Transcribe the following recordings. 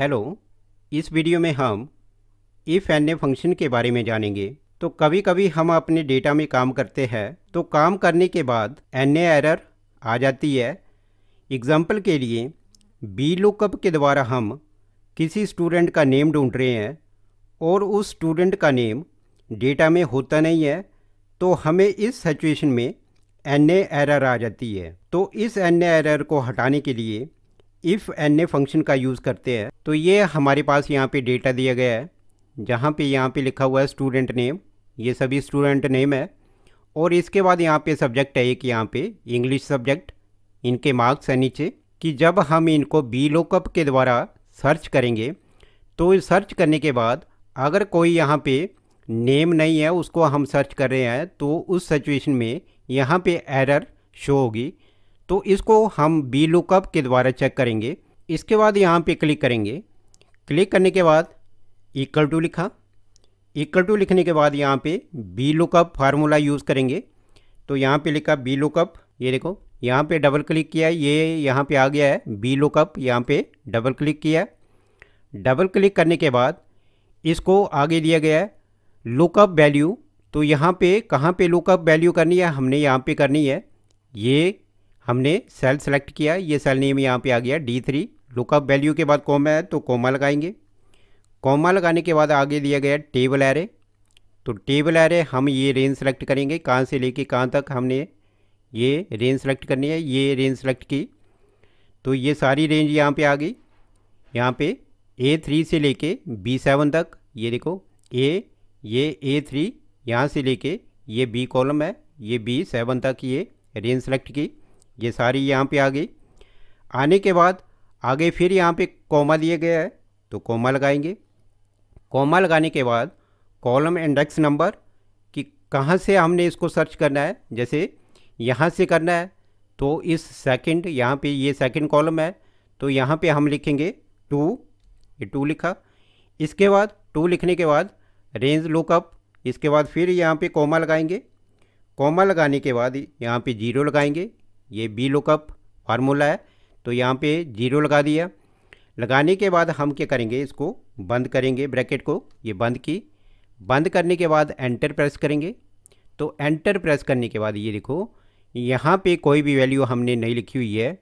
hello इस video में हम इफ़ एन ए फंक्शन के बारे में जानेंगे तो कभी कभी हम अपने डेटा में काम करते हैं तो काम करने के बाद एन ए एरर आ जाती है एग्ज़ाम्पल के लिए बी लुकअप के द्वारा हम किसी स्टूडेंट का नेम ढूंढ रहे हैं और उस स्टूडेंट का नेम डेटा में होता नहीं है तो हमें इस सिचुएशन में एन ए एरर आ जाती है तो इस एन ए एरर को हटाने के लिए इफ़ एन ए फंक्शन का यूज़ करते हैं तो ये हमारे पास यहाँ पे डेटा दिया गया है जहाँ पे यहाँ पे लिखा हुआ है स्टूडेंट नेम ये सभी स्टूडेंट नेम है और इसके बाद यहाँ पे सब्जेक्ट है एक यहाँ पे इंग्लिश सब्जेक्ट इनके मार्क्स हैं नीचे कि जब हम इनको बी लोकअप के द्वारा सर्च करेंगे तो सर्च करने के बाद अगर कोई यहाँ पे नेम नहीं है उसको हम सर्च कर रहे हैं तो उस सिचुएशन में यहाँ पे एरर शो होगी तो इसको हम बी लुकअप के द्वारा चेक करेंगे इसके बाद यहाँ पे क्लिक करेंगे क्लिक करने के बाद इक्वल टू लिखा इक्वल टू लिखने के बाद यहाँ पे बी लुकअप फार्मूला यूज़ करेंगे तो यहाँ पे लिखा बी लुकअप ये देखो यहाँ पे डबल क्लिक किया ये यहाँ पे आ गया है बी लुकअप यहाँ पे डबल क्लिक किया डबल क्लिक करने के बाद इसको आगे दिया गया है लुकअप वैल्यू तो यहाँ पे कहाँ पे लुकअप वैल्यू करनी है हमने यहाँ पे करनी है ये हमने सेल सेलेक्ट किया ये सेल नेम यहाँ पे आ गया डी थ्री लुकअप वैल्यू के बाद कॉमा है तो कॉमा लगाएंगे कॉमा लगाने के बाद आगे दिया गया टेबल एरे तो टेबल एरे हम ये रेंज सेलेक्ट करेंगे कहाँ से लेके कहाँ तक हमने ये रेंज सेलेक्ट करनी है ये रेंज सेलेक्ट की तो ये सारी रेंज यहाँ पे आ गई यहाँ पे ए थ्री से लेके बी सेवन तक ये देखो ए ये ए थ्री यहाँ से लेके ये बी कॉलम है ये बी सेवन तक ये रेंज सेलेक्ट की ये सारी यहाँ पे आ गई आने के बाद आगे फिर यहाँ पे कॉमा दिया गया है तो कॉमा लगाएंगे कॉमा लगाने के बाद कॉलम इंडेक्स नंबर कि कहाँ से हमने इसको सर्च करना है जैसे यहाँ से करना है तो इस सेकंड यहाँ पे ये सेकंड कॉलम है तो यहाँ पे हम लिखेंगे टू ये टू लिखा इसके बाद टू लिखने के बाद रेंज लुकअप इसके बाद फिर यहाँ पे कॉमा लगाएंगे कॉमा लगाने के बाद यहाँ पे जीरो लगाएंगे ये बी लुकअप फार्मूला है तो यहाँ पे जीरो लगा दिया लगाने के बाद हम क्या करेंगे इसको बंद करेंगे ब्रैकेट को ये बंद की बंद करने के बाद एंटर प्रेस करेंगे तो एंटर प्रेस करने के बाद ये देखो यहाँ पे कोई भी वैल्यू हमने नहीं लिखी हुई है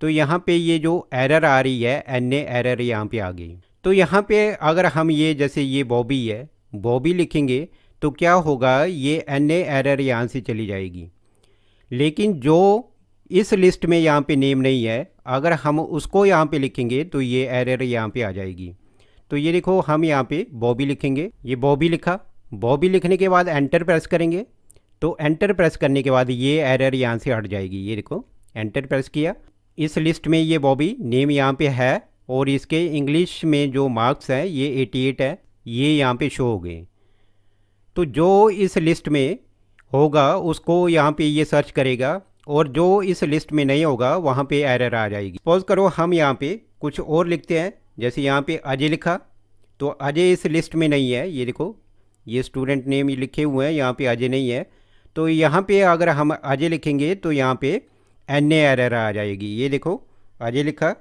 तो यहाँ पे ये जो एरर आ रही है एन एरर यहाँ पे आ गई तो यहाँ पे अगर हम ये जैसे ये बॉबी है बॉबी लिखेंगे तो क्या होगा ये एन एरर यहाँ से चली जाएगी लेकिन जो इस लिस्ट में यहाँ पे नेम नहीं है अगर हम उसको यहाँ पे लिखेंगे तो ये एरर यहाँ पे आ जाएगी तो ये देखो हम यहाँ पे बॉबी लिखेंगे ये बॉबी लिखा बॉबी लिखने के बाद एंटर प्रेस करेंगे तो एंटर प्रेस करने के बाद ये एरर यहाँ से हट जाएगी ये देखो एंटर प्रेस किया इस लिस्ट में ये बॉबी नेम यहाँ पे है और इसके इंग्लिश में जो मार्क्स हैं ये 88 है ये यहाँ पे शो हो गए तो जो इस लिस्ट में होगा उसको यहाँ पे ये सर्च करेगा और जो इस लिस्ट में नहीं होगा वहाँ पे एरर आ जाएगी सपोज करो हम यहाँ पे कुछ और लिखते हैं जैसे यहाँ पे अजय लिखा तो अजय इस लिस्ट में नहीं है ये देखो ये स्टूडेंट नेम लिखे हुए हैं यहाँ पे अजय नहीं है तो यहाँ पे अगर हम अजय लिखेंगे तो यहाँ पे एन ए एरर आ जाएगी ये देखो अजय लिखा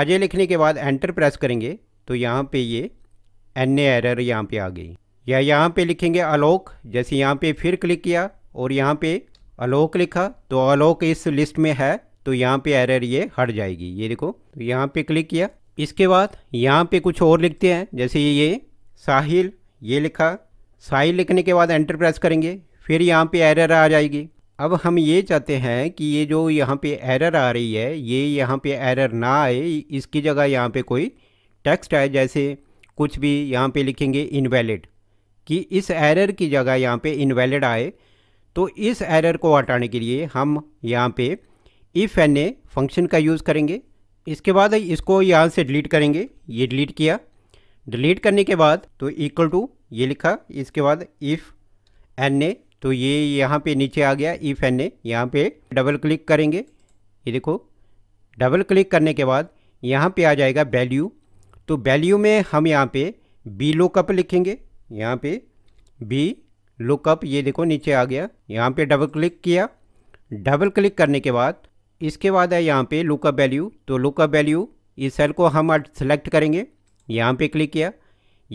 अजय लिखने के बाद एंटर प्रेस करेंगे तो यहाँ पर ये एन एरर यहाँ पर आ गई या यहाँ पर लिखेंगे अलोक जैसे यहाँ पर फिर क्लिक किया और यहाँ पर अलोक लिखा तो अलोक इस लिस्ट में है तो यहाँ पे एरर ये हट जाएगी ये देखो तो यहाँ पे क्लिक किया इसके बाद यहाँ पे कुछ और लिखते हैं जैसे ये साहिल ये लिखा साहिल लिखने के बाद एंटर प्रेस करेंगे फिर यहाँ पे एरर आ जाएगी अब हम ये चाहते हैं कि ये जो यहाँ पे एरर आ रही है ये यहाँ पे एरर ना आए इसकी जगह यहाँ पे कोई टेक्स्ट आए जैसे कुछ भी यहाँ पे लिखेंगे इनवैलिड कि इस एरर की जगह यहाँ पे इनवैलिड आए तो इस एरर को हटाने के लिए हम यहाँ पे इफ़ एन ए फंक्शन का यूज़ करेंगे इसके बाद इसको यहाँ से डिलीट करेंगे ये डिलीट किया डिलीट करने के बाद तो इक्वल टू ये लिखा इसके बाद इफ़ एन ए तो ये यहाँ पे नीचे आ गया इफ़ एन ए यहाँ पे डबल क्लिक करेंगे ये देखो डबल क्लिक करने के बाद यहाँ पे आ जाएगा वैल्यू तो वैल्यू में हम यहाँ पे बी लो कप लिखेंगे यहाँ पे बी लुकअप ये देखो नीचे आ गया यहाँ पे डबल क्लिक किया डबल क्लिक करने के बाद इसके बाद है यहाँ पे लुकअप वैल्यू तो लुकअप वैल्यू इस सेल को हम सेलेक्ट करेंगे यहाँ पे क्लिक किया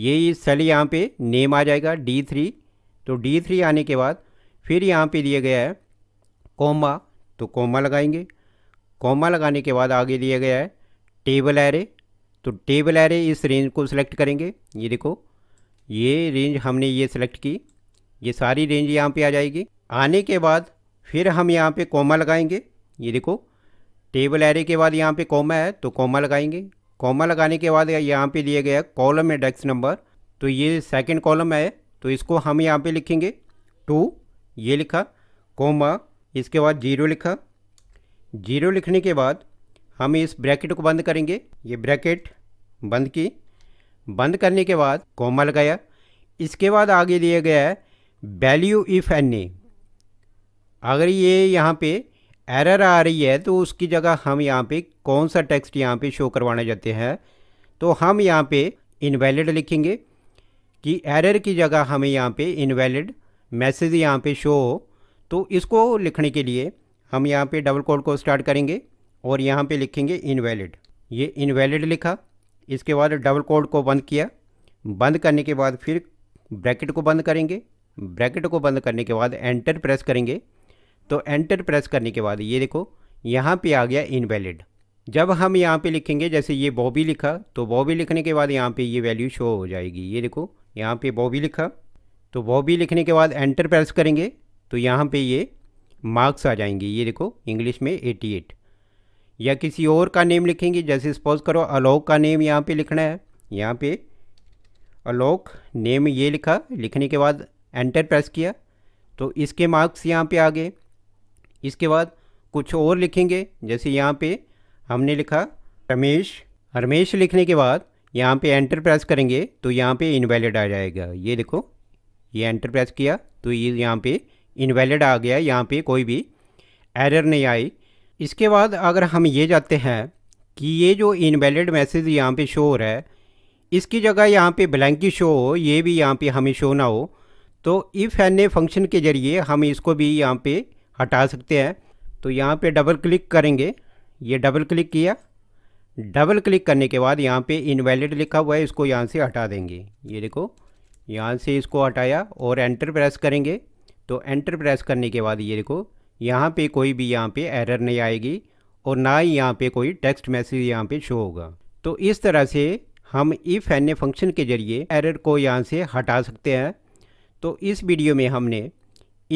ये सेल यहाँ पे नेम आ जाएगा डी थ्री तो डी थ्री आने के बाद फिर यहाँ पे दिया गया है कोमा तो कोमा लगाएंगे कोमा लगाने के बाद आगे दिया गया है टेबल एरे तो टेबल एरे इस रेंज को सिलेक्ट करेंगे ये देखो ये रेंज हमने ये सिलेक्ट की ये सारी रेंज यहाँ पे आ जाएगी आने के बाद फिर हम यहाँ पे कोमा लगाएंगे ये देखो टेबल एरे के बाद यहाँ पे कोमा है तो कोमा लगाएंगे कोमा लगाने के बाद यहाँ पे दिया गया कॉलम है डेक्स नंबर तो ये सेकंड कॉलम है तो इसको हम यहाँ पे लिखेंगे टू ये लिखा कोमा इसके बाद जीरो लिखा जीरो लिखने के बाद हम इस ब्रैकेट को बंद करेंगे ये ब्रैकेट बंद की बंद करने के बाद कोमा लगाया इसके बाद आगे दिया गया है वैल्यू इफ़ एनी अगर ये यहाँ पे एरर आ रही है तो उसकी जगह हम यहाँ पे कौन सा टेक्स्ट यहाँ पे शो करवाना चाहते हैं तो हम यहाँ पे इनवैलिड लिखेंगे कि एरर की जगह हमें यहाँ पे इनवैलिड मैसेज यहाँ पे शो हो तो इसको लिखने के लिए हम यहाँ पे डबल कोड को स्टार्ट करेंगे और यहाँ पे लिखेंगे इनवैलिड ये इनवैलिड लिखा इसके बाद डबल कोड को बंद किया बंद करने के बाद फिर ब्रैकेट को बंद करेंगे ब्रैकेट को बंद करने के बाद एंटर प्रेस करेंगे तो एंटर प्रेस करने के बाद ये देखो यहाँ पे आ गया इनवैलिड जब हम यहाँ पे लिखेंगे जैसे ये बॉबी लिखा तो बॉबी लिखने के बाद यहाँ पे ये वैल्यू शो हो जाएगी ये देखो यहाँ पे बॉबी लिखा तो बॉबी लिखने के बाद एंटर प्रेस करेंगे तो यहाँ पे ये मार्क्स आ जाएंगे ये देखो इंग्लिश में 88 या किसी और का नेम लिखेंगे जैसे सपोज करो अलोक का नेम यहाँ पर लिखना है यहाँ पर अलोक नेम ये लिखा लिखने के बाद एंटर प्रेस किया तो इसके मार्क्स यहाँ पे आ गए इसके बाद कुछ और लिखेंगे जैसे यहाँ पे हमने लिखा रमेश रमेश लिखने के बाद यहाँ पे एंटर प्रेस करेंगे तो यहाँ पे इनवैलिड आ जाएगा ये देखो ये एंटर प्रेस किया तो ये यहाँ पे इनवैलिड आ गया यहाँ पे कोई भी एरर नहीं आई इसके बाद अगर हम ये जाते हैं कि ये जो इनवैलिड मैसेज यहाँ पे शो हो रहा है इसकी जगह यहाँ पे ब्लैंकी शो हो ये भी यहाँ पे हमें शो ना हो तो इफ़ एन फंक्शन के ज़रिए हम इसको भी यहाँ पे हटा सकते हैं तो यहाँ पे डबल क्लिक करेंगे ये डबल क्लिक किया डबल क्लिक करने के बाद यहाँ पे इनवैलिड लिखा हुआ है इसको यहाँ से हटा देंगे ये देखो यहाँ से इसको हटाया और एंटर प्रेस करेंगे तो एंटर प्रेस करने के बाद ये देखो यहाँ पे कोई भी यहाँ पे एरर नहीं आएगी और ना ही यहाँ पे कोई टेक्स्ट मैसेज यहाँ पे शो होगा तो इस तरह से हम इफ़ एन ए फंक्शन के ज़रिए एरर को यहाँ से हटा सकते हैं तो इस वीडियो में हमने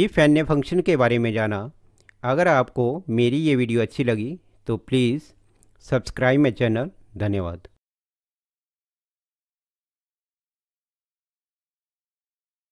इफ एन ए फंक्शन के बारे में जाना अगर आपको मेरी ये वीडियो अच्छी लगी तो प्लीज़ सब्सक्राइब माई चैनल धन्यवाद